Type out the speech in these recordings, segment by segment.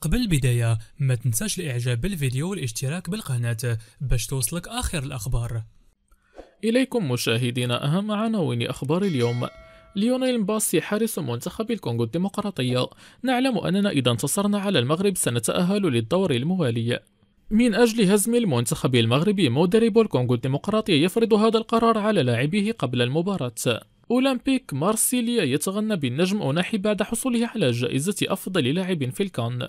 قبل البداية ما تنساش الاعجاب بالفيديو والاشتراك بالقناة باش توصلك اخر الاخبار اليكم مشاهدينا اهم عناوين اخبار اليوم ليونيل مباسي حارس منتخب الكونغو الديمقراطية نعلم أننا إذا انتصرنا على المغرب سنتأهل للدور الموالي من أجل هزم المنتخب المغربي مدرب الكونغو الديمقراطية يفرض هذا القرار على لاعبيه قبل المباراة أولمبيك مارسيليا يتغنى بالنجم أوناحي بعد حصوله على جائزة أفضل لاعب في الكان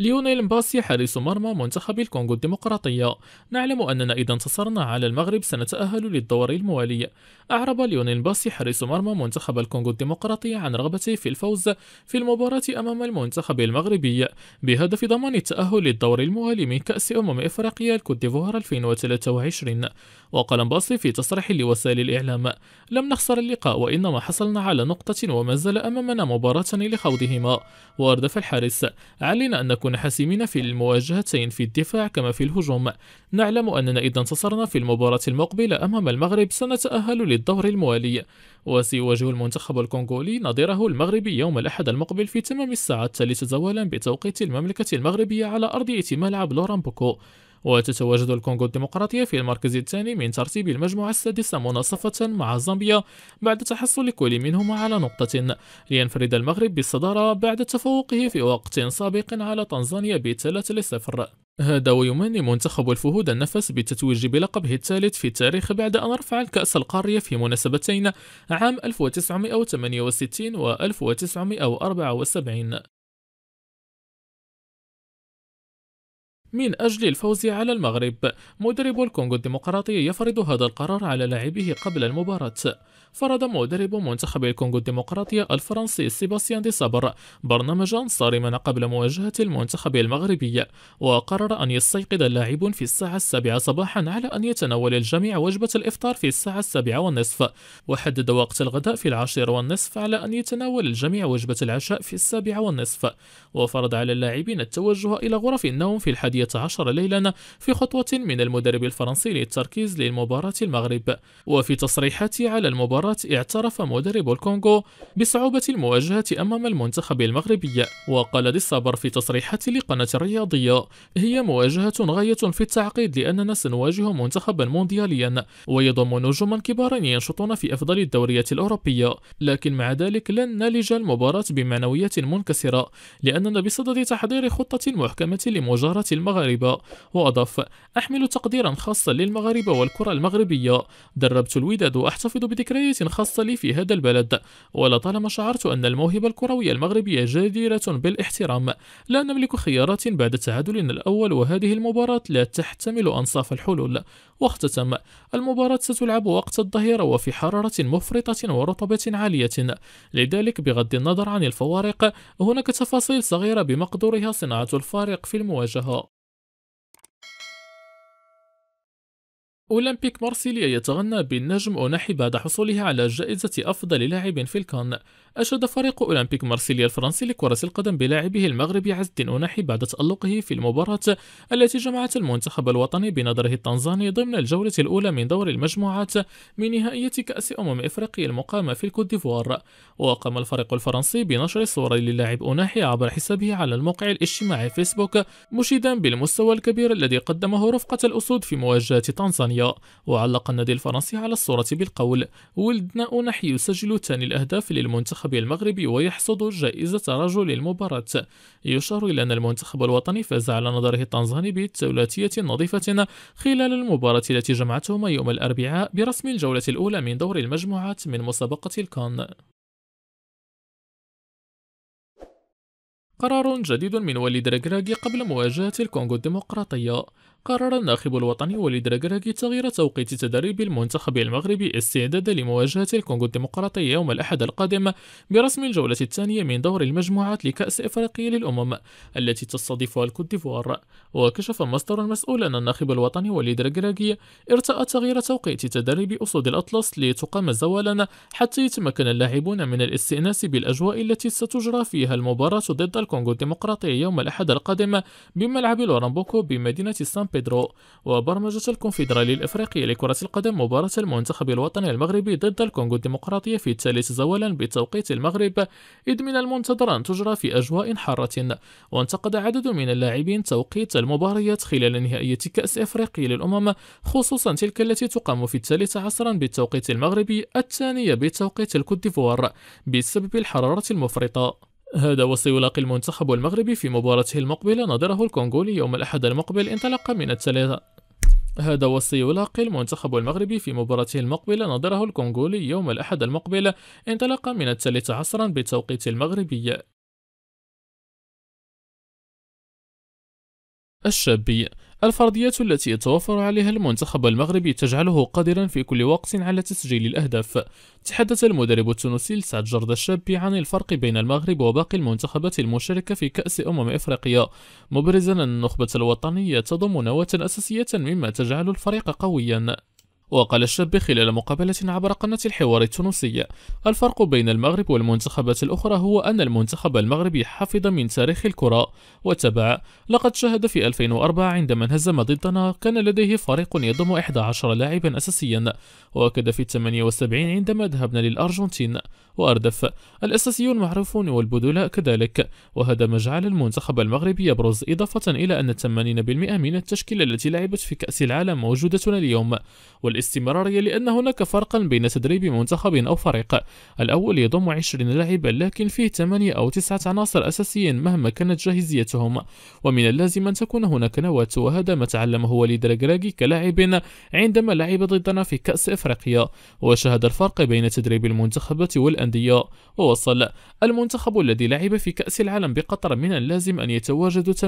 ليونيل مباسي حارس مرمى منتخب الكونغو الديمقراطية نعلم أننا إذا انتصرنا على المغرب سنتأهل للدور الموالي أعرب ليونيل مباسي حارس مرمى منتخب الكونغو الديمقراطية عن رغبته في الفوز في المباراة أمام المنتخب المغربي بهدف ضمان التأهل للدور الموالي من كأس أمم إفريقيا الكوت ديفوار 2023 وقال مباسي في تصريح لوسائل الإعلام لم نخسر اللقاء وإنما حصلنا على نقطة وما زال أمامنا مباراة لخوضهما وأردف الحارس علينا أن نكون نكون حاسمين في المواجهتين في الدفاع كما في الهجوم نعلم أننا إذا انتصرنا في المباراة المقبلة أمام المغرب سنتأهل للدور الموالي وسيواجه المنتخب الكونغولي نظيره المغربي يوم الأحد المقبل في تمام الساعة الثالثة زوالا بتوقيت المملكة المغربية على أرض ملعب لورامبوكو وتتواجد الكونغو الديمقراطية في المركز الثاني من ترتيب المجموعة السادسة مناصفة مع زامبيا بعد تحصل كل منهما على نقطة لينفرد المغرب بالصدارة بعد تفوقه في وقت سابق على تنزانيا بثلاثة لصفر هذا ويمني منتخب الفهود النفس بالتتويج بلقبه الثالث في التاريخ بعد أن رفع الكأس القارية في مناسبتين عام 1968 و 1974 من أجل الفوز على المغرب مدرب الكونغو الديمقراطي يفرض هذا القرار على لاعبه قبل المباراة فرض مدرب منتخب الكونغو الديمقراطي الفرنسي سيباستيان دي صبر برنامجا صارما قبل مواجهة المنتخب المغربي وقرر أن يستيقظ اللاعبون في الساعة السابعة صباحا على أن يتناول الجميع وجبة الإفطار في الساعة السابعة والنصف وحدد وقت الغداء في العاشرة والنصف على أن يتناول الجميع وجبة العشاء في السابعة والنصف وفرض على اللاعبين التوجه إلى غرف النوم في الحديث الحادية عشر ليلا في خطوة من المدرب الفرنسي للتركيز للمباراة المغرب وفي تصريحاته على المباراة اعترف مدرب الكونغو بصعوبة المواجهة أمام المنتخب المغربي وقال دي الصبر في تصريحات لقناة الرياضية هي مواجهة غاية في التعقيد لأننا سنواجه منتخبا موندياليا ويضم نجوما كبارا ينشطون في أفضل الدوريات الأوروبية لكن مع ذلك لن نلج المباراة بمعنويات منكسرة لأننا بصدد تحضير خطة محكمة لمجارة المغرب المغاربة وأضاف أحمل تقديرا خاصا للمغاربة والكرة المغربية دربت الوداد وأحتفظ بذكريات خاصة لي في هذا البلد ولطالما شعرت أن الموهبة الكروية المغربية جديرة بالاحترام لا نملك خيارات بعد تعادلنا الأول وهذه المباراة لا تحتمل أنصاف الحلول واختتم المباراة ستلعب وقت الظهيرة وفي حرارة مفرطة ورطبة عالية لذلك بغض النظر عن الفوارق هناك تفاصيل صغيرة بمقدورها صناعة الفارق في المواجهة أولمبيك مارسيليا يتغنى بالنجم أوناحي بعد حصوله على جائزة أفضل لاعب في الكان أشاد فريق أولمبيك مارسيليا الفرنسي لكرة القدم بلاعبه المغربي عز الدين أوناحي بعد تألقه في المباراة التي جمعت المنتخب الوطني بنظره التنزاني ضمن الجولة الأولى من دور المجموعات من نهائية كأس أمم إفريقيا المقامة في الكوت ديفوار وقام الفريق الفرنسي بنشر صور للاعب أوناحي عبر حسابه على الموقع الاجتماعي فيسبوك مشيدا بالمستوى الكبير الذي قدمه رفقة الأسود في مواجهة تنزانيا الصحية وعلق النادي الفرنسي على الصورة بالقول ولدنا أونح يسجل ثاني الأهداف للمنتخب المغربي ويحصد جائزة رجل المباراة يشار إلى أن المنتخب الوطني فاز على نظره التنزاني بثلاثية نظيفة خلال المباراة التي جمعتهما يوم الأربعاء برسم الجولة الأولى من دور المجموعات من مسابقة الكان قرار جديد من وليد ركراكي قبل مواجهة الكونغو الديمقراطية قرر الناخب الوطني وليد ركراكي تغيير توقيت تدريب المنتخب المغربي استعدادا لمواجهة الكونغو الديمقراطية يوم الأحد القادم برسم الجولة الثانية من دور المجموعات لكأس إفريقيا للأمم التي تستضيفها الكوت ديفوار وكشف مصدر مسؤول أن الناخب الوطني وليد ركراكي ارتأى تغيير توقيت تدريب أسود الأطلس لتقام زوالا حتى يتمكن اللاعبون من الاستئناس بالأجواء التي ستجرى فيها المباراة ضد الكونغو الديمقراطية يوم الأحد القادم بملعب لورامبوكو بمدينة سان بيدرو وبرمجة الكونفدرالية الإفريقية لكرة القدم مباراة المنتخب الوطني المغربي ضد الكونغو الديمقراطية في الثالث زوالا بتوقيت المغرب إذ من المنتظر أن تجرى في أجواء حارة وانتقد عدد من اللاعبين توقيت المباريات خلال نهائية كأس إفريقيا للأمم خصوصا تلك التي تقام في الثالث عصرا بالتوقيت المغربي الثانية بتوقيت الكوت ديفوار بسبب الحرارة المفرطة هذا وسيلاقي المنتخب المغربي في مباراته المقبلة نظره الكونغولي يوم الأحد المقبل انطلاقا من الثلاثه هذا وسيلاقي المنتخب المغربي في مباراته المقبلة نظره الكونغولي يوم الأحد المقبل انطلاقا من الثالثة عصرا بالتوقيت المغربي الشابي الفرضيات التي يتوفر عليها المنتخب المغربي تجعله قادرا في كل وقت على تسجيل الأهداف تحدث المدرب التونسي لسعد جرد الشابي عن الفرق بين المغرب وباقي المنتخبات المشاركة في كأس أمم إفريقيا مبرزا أن النخبة الوطنية تضم نواة أساسية مما تجعل الفريق قويا وقال الشاب خلال مقابلة عبر قناة الحوار التونسية الفرق بين المغرب والمنتخبات الأخرى هو أن المنتخب المغربي حفظ من تاريخ الكرة وتبع لقد شهد في 2004 عندما انهزم ضدنا كان لديه فريق يضم 11 لاعبا أساسيا وأكد في 78 عندما ذهبنا للأرجنتين وأردف الأساسيون معروفون والبدلاء كذلك وهذا ما جعل المنتخب المغربي يبرز إضافة إلى أن 80% من التشكيلة التي لعبت في كأس العالم موجودة اليوم وال الاستمرارية لأن هناك فرقا بين تدريب منتخب أو فريق الأول يضم 20 لاعبا لكن فيه 8 أو 9 عناصر أساسيين مهما كانت جاهزيتهم ومن اللازم أن تكون هناك نواة وهذا ما تعلمه وليد ركراكي كلاعب عندما لعب ضدنا في كأس إفريقيا وشهد الفرق بين تدريب المنتخبات والأندية ووصل المنتخب الذي لعب في كأس العالم بقطر من اللازم أن يتواجد 80%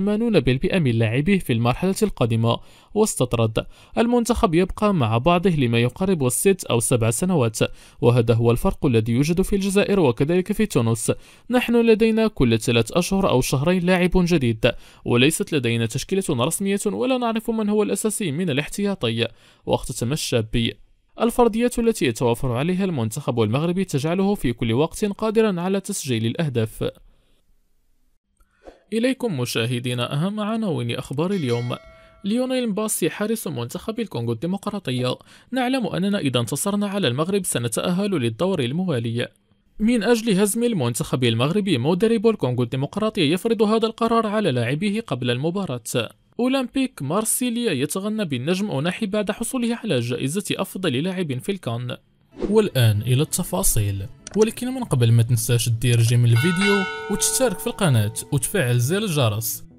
من لاعبيه في المرحلة القادمة واستطرد المنتخب يبقى مع بعض بعضه لما يقارب الست أو سبع سنوات وهذا هو الفرق الذي يوجد في الجزائر وكذلك في تونس نحن لدينا كل ثلاث أشهر أو شهرين لاعب جديد وليست لدينا تشكيلة رسمية ولا نعرف من هو الأساسي من الاحتياطي وقت تمشى بي الفرضيات التي يتوافر عليها المنتخب المغربي تجعله في كل وقت قادرا على تسجيل الأهداف إليكم مشاهدين أهم عناوين أخبار اليوم ليونيل مباسي حارس منتخب الكونغو الديمقراطية نعلم أننا إذا انتصرنا على المغرب سنتأهل للدور الموالي من أجل هزم المنتخب المغربي مدرب الكونغو الديمقراطية يفرض هذا القرار على لاعبيه قبل المباراة أولمبيك مارسيليا يتغنى بالنجم أوناحي بعد حصوله على جائزة أفضل لاعب في الكان والآن إلى التفاصيل ولكن من قبل ما تنساش تدير جيم الفيديو وتشترك في القناة وتفعل زر الجرس